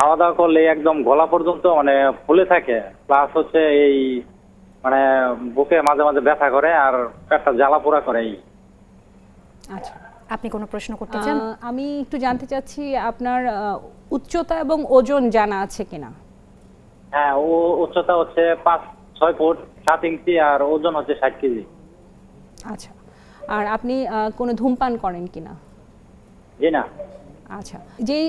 খাওয়া দাওয়া করলে একদম গলা পর্যন্ত মানে ফুলে থাকে প্লাস হচ্ছে এই মানে বুকে মাঝে মাঝে ব্যথা করে আর পেটটা জ্বালা পোড়া করে এই আচ্ছা আপনি কোনো প্রশ্ন করতে চান আমি একটু জানতে চাচ্ছি আপনার উচ্চতা এবং ওজন জানা আছে কিনা হ্যাঁ ও উচ্চতা হচ্ছে পাঁচ ছয় ফুট সাত ইঞ্চি আর ওজন হচ্ছে ষাট কেজি আচ্ছা আর আপনি কোনো ধূমপান করেন কিনা জি না আচ্ছা যেই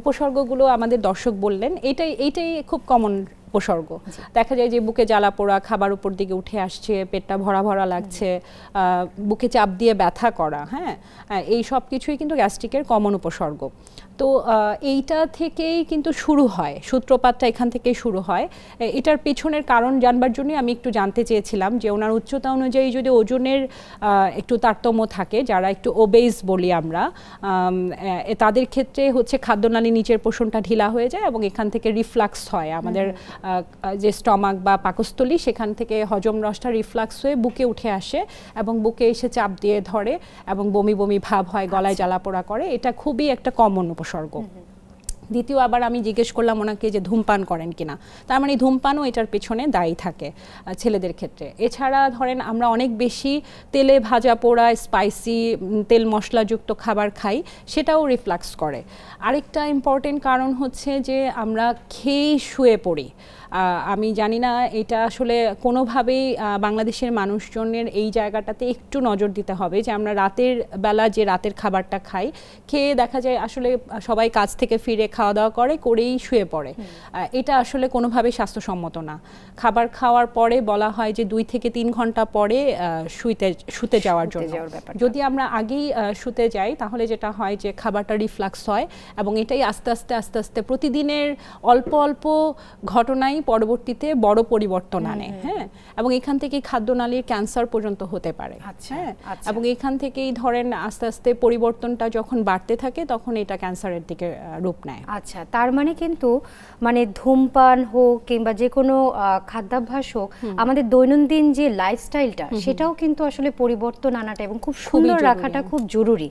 উপসর্গগুলো আমাদের দর্শক বললেন এটাই এইটাই খুব কমন উপসর্গ দেখা যায় যে বুকে জ্বালা পোড়া খাবার উপর দিকে উঠে আসছে পেটটা ভরা ভরা লাগছে বুকে চাপ দিয়ে ব্যথা করা হ্যাঁ এই সব কিছুই কিন্তু গ্যাস্ট্রিকের কমন উপসর্গ তো এইটা থেকেই কিন্তু শুরু হয় সূত্রপাতটা এখান থেকেই শুরু হয় এটার পেছনের কারণ জানবার জন্য আমি একটু জানতে চেয়েছিলাম যে ওনার উচ্চতা অনুযায়ী যদি ওজনের একটু তারতম্য থাকে যারা একটু ওবেজ বলি আমরা তাদের ক্ষেত্রে হচ্ছে খাদ্যনালী নিচের পোষণটা ঢিলা হয়ে যায় এবং এখান থেকে রিফ্লাক্স হয় আমাদের যে স্টমাক বা পাকস্থলী সেখান থেকে হজম রসটা রিফ্লাক্স হয়ে বুকে উঠে আসে এবং বুকে এসে চাপ দিয়ে ধরে এবং বমি বমি ভাব হয় গলায় আচ্ছা। জ্বালাপোড়া করে এটা খুবই একটা কমন উপসর্গ দ্বিতীয় আবার আমি জিজ্ঞেস করলাম ওনাকে যে ধূমপান করেন কিনা তার মানে ধূমপানও এটার পেছনে দায়ী থাকে ছেলেদের ক্ষেত্রে এছাড়া ধরেন আমরা অনেক বেশি তেলে ভাজা পোড়া স্পাইসি তেল মশলাযুক্ত খাবার খাই সেটাও রিফ্লাক্স করে আরেকটা ইম্পর্টেন্ট কারণ হচ্ছে যে আমরা খেয়েই শুয়ে পড়ি আমি জানি না এটা আসলে কোনোভাবেই বাংলাদেশের মানুষজনের এই জায়গাটাতে একটু নজর দিতে হবে যে আমরা রাতের বেলা যে রাতের খাবারটা খাই খেয়ে দেখা যায় আসলে সবাই কাজ থেকে ফিরে খাওয়া দাওয়া করে করেই শুয়ে পড়ে এটা আসলে কোনোভাবে স্বাস্থ্যসম্মত না খাবার খাওয়ার পরে বলা হয় যে দুই থেকে তিন ঘন্টা পরে শুইতে শুতে যাওয়ার জন্য যদি আমরা আগেই শুতে যাই তাহলে যেটা হয় যে খাবারটা রিফ্লাক্স হয় এবং এটাই আস্তে আস্তে আস্তে আস্তে প্রতিদিনের অল্প অল্প ঘটনাই পরবর্তীতে বড় পরিবর্তন আনে হ্যাঁ এবং এখান থেকে খাদ্যনালীর ক্যান্সার পর্যন্ত হতে পারে আচ্ছা, হ্যাঁ আচ্ছা। এবং এখান থেকেই ধরেন আস্তে আস্তে পরিবর্তনটা যখন বাড়তে থাকে তখন এটা ক্যান্সারের দিকে রূপ নেয় আচ্ছা তার মানে কিন্তু মানে ধূমপান হোক কিংবা যে কোনো খাদ্যাভ্যাস হোক আমাদের দৈনন্দিন যে লাইফস্টাইলটা সেটাও কিন্তু আসলে পরিবর্তন আনাটা এবং খুব সুন্দর রাখাটা খুব জরুরি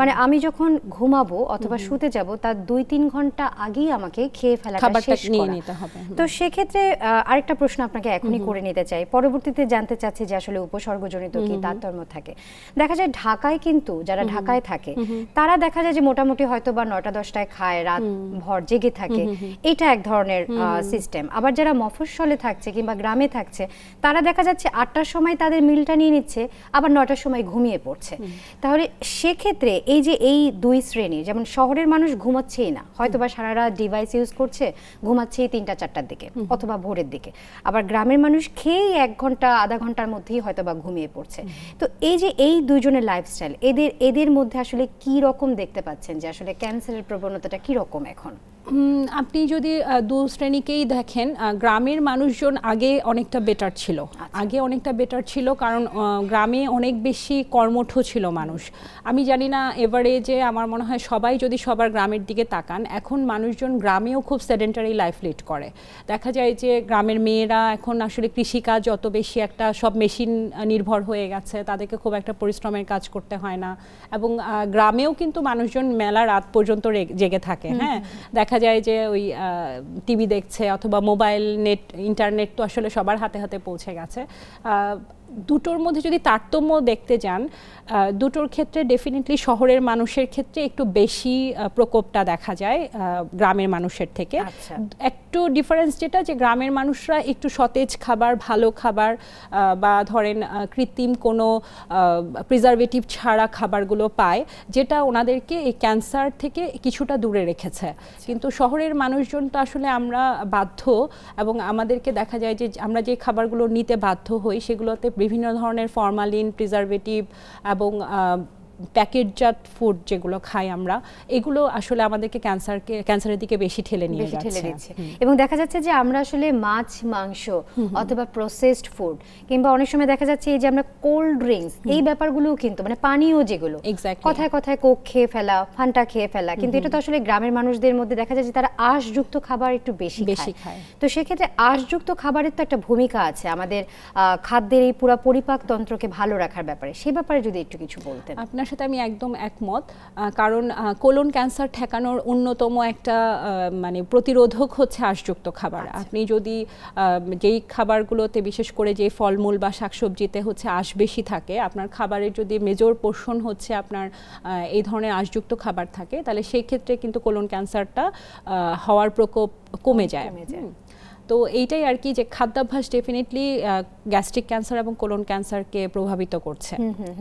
মানে আমি যখন ঘুমাবো অথবা শুতে যাব তার দুই তিন ঘন্টা আগেই আমাকে খেয়ে ফেলাটা শেষ নিতে তো সেক্ষেত্রে আরেকটা প্রশ্ন আপনাকে এখনই করে নিতে চাই পরবর্তীতে জানতে চাচ্ছি যে আসলে উপসর্গজনিত কি তারতম্য থাকে দেখা যায় ঢাকায় কিন্তু যারা ঢাকায় থাকে তারা দেখা যায় যে মোটামুটি হয়তো বা নটা দশটায় খায় রাত ভর জেগে থাকে এটা এক ধরনের সিস্টেম আবার যারা মফস্বলে থাকছে কিংবা গ্রামে থাকছে তারা দেখা যাচ্ছে আটটার সময় তাদের মিলটা নিয়ে নিচ্ছে আবার নটার সময় ঘুমিয়ে পড়ছে তাহলে সেক্ষেত্রে এই যে এই দুই শ্রেণী যেমন শহরের মানুষ ঘুমাচ্ছেই না হয়তো বা সারা রাত ডিভাইস ইউজ করছে ঘুমাচ্ছেই তিনটা চারটার দিকে অথবা ভোরের দিকে আবার গ্রামের মানুষ খেয়েই এক ঘন্টা আধা ঘন্টার মধ্যেই হয়তো বা ঘুমিয়ে পড়ছে তো এই যে এই দুইজনের লাইফস্টাইল এদের এদের মধ্যে আসলে কি রকম দেখতে পাচ্ছেন যে আসলে ক্যান্সারের প্রবণতাটা কি রকম এখন আপনি যদি দু শ্রেণীকেই দেখেন গ্রামের মানুষজন আগে অনেকটা বেটার ছিল আচ্ছা। আগে অনেকটা বেটার ছিল কারণ গ্রামে অনেক বেশি কর্মঠ ছিল মানুষ আমি জানি না এবারে যে আমার মনে হয় সবাই যদি সবার গ্রামের দিকে তাকান এখন মানুষজন গ্রামেও খুব সেডেন্টারি লাইফ লিড করে দেখা যায় যে গ্রামের মেয়েরা এখন আসলে কৃষিকাজ অত বেশি একটা সব মেশিন নির্ভর হয়ে গেছে তাদেরকে খুব একটা পরিশ্রমের কাজ করতে হয় না এবং গ্রামেও কিন্তু মানুষজন মেলা রাত পর্যন্ত জেগে থাকে হ্যাঁ দেখা দেখা যায় যে ওই টিভি দেখছে অথবা মোবাইল নেট ইন্টারনেট তো আসলে সবার হাতে হাতে পৌঁছে গেছে দুটোর মধ্যে যদি তারতম্য দেখতে যান দুটোর ক্ষেত্রে ডেফিনেটলি শহরের মানুষের ক্ষেত্রে একটু বেশি প্রকোপটা দেখা যায় গ্রামের মানুষের থেকে আচ্ছা। একটু ডিফারেন্স যেটা যে গ্রামের মানুষরা একটু সতেজ খাবার ভালো খাবার বা ধরেন কৃত্রিম কোনো প্রিজারভেটিভ ছাড়া খাবারগুলো পায় যেটা ওনাদেরকে এই ক্যান্সার থেকে কিছুটা দূরে রেখেছে আচ্ছা। কিন্তু শহরের মানুষজন তো আসলে আমরা বাধ্য এবং আমাদেরকে দেখা যায় যে আমরা যে খাবারগুলো নিতে বাধ্য হই সেগুলোতে বিভিন্ন ধরনের ফর্মালিন প্রিজারভেটিভ এবং প্যাকেটজাত ফুড যেগুলো খাই আমরা এগুলো আসলে আমাদেরকে ক্যান্সারকে ক্যান্সারের দিকে বেশি ঠেলে নিয়ে যাচ্ছে এবং দেখা যাচ্ছে যে আমরা আসলে মাছ মাংস অথবা প্রসেসড ফুড কিংবা অনেক সময় দেখা যাচ্ছে এই যে আমরা কোল্ড ড্রিঙ্কস এই ব্যাপারগুলোও কিন্তু মানে পানীয় যেগুলো কথায় কথায় কোক খেয়ে ফেলা ফান্টা খেয়ে ফেলা কিন্তু এটা তো আসলে গ্রামের মানুষদের মধ্যে দেখা যাচ্ছে তারা আঁশযুক্ত খাবার একটু বেশি বেশি খায় তো সেক্ষেত্রে আঁশযুক্ত খাবারের তো একটা ভূমিকা আছে আমাদের খাদ্যের এই পুরা পরিপাকতন্ত্রকে ভালো রাখার ব্যাপারে সেই ব্যাপারে যদি একটু কিছু বলতেন আপনার আপনার সাথে আমি একদম একমত কারণ কোলন ক্যান্সার ঠেকানোর অন্যতম একটা মানে প্রতিরোধক হচ্ছে আশযুক্ত খাবার আচ্ছা। আপনি যদি যেই খাবারগুলোতে বিশেষ করে যে ফলমূল বা শাকসবজিতে হচ্ছে আশ বেশি থাকে আপনার খাবারের যদি মেজর পোষণ হচ্ছে আপনার এই ধরনের আশযুক্ত খাবার থাকে তাহলে সেই ক্ষেত্রে কিন্তু কোলন ক্যান্সারটা হওয়ার প্রকোপ কমে যায় তো এইটাই আর কি যে খাদ্যাভ্যাস ডেফিনেটলি গ্যাস্ট্রিক ক্যান্সার এবং কোলন ক্যান্সারকে প্রভাবিত করছে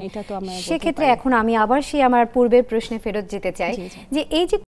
এটা তো আমরা সেক্ষেত্রে এখন আমি আবার সেই আমার পূর্বের প্রশ্নে ফেরত যেতে চাই যে এই যে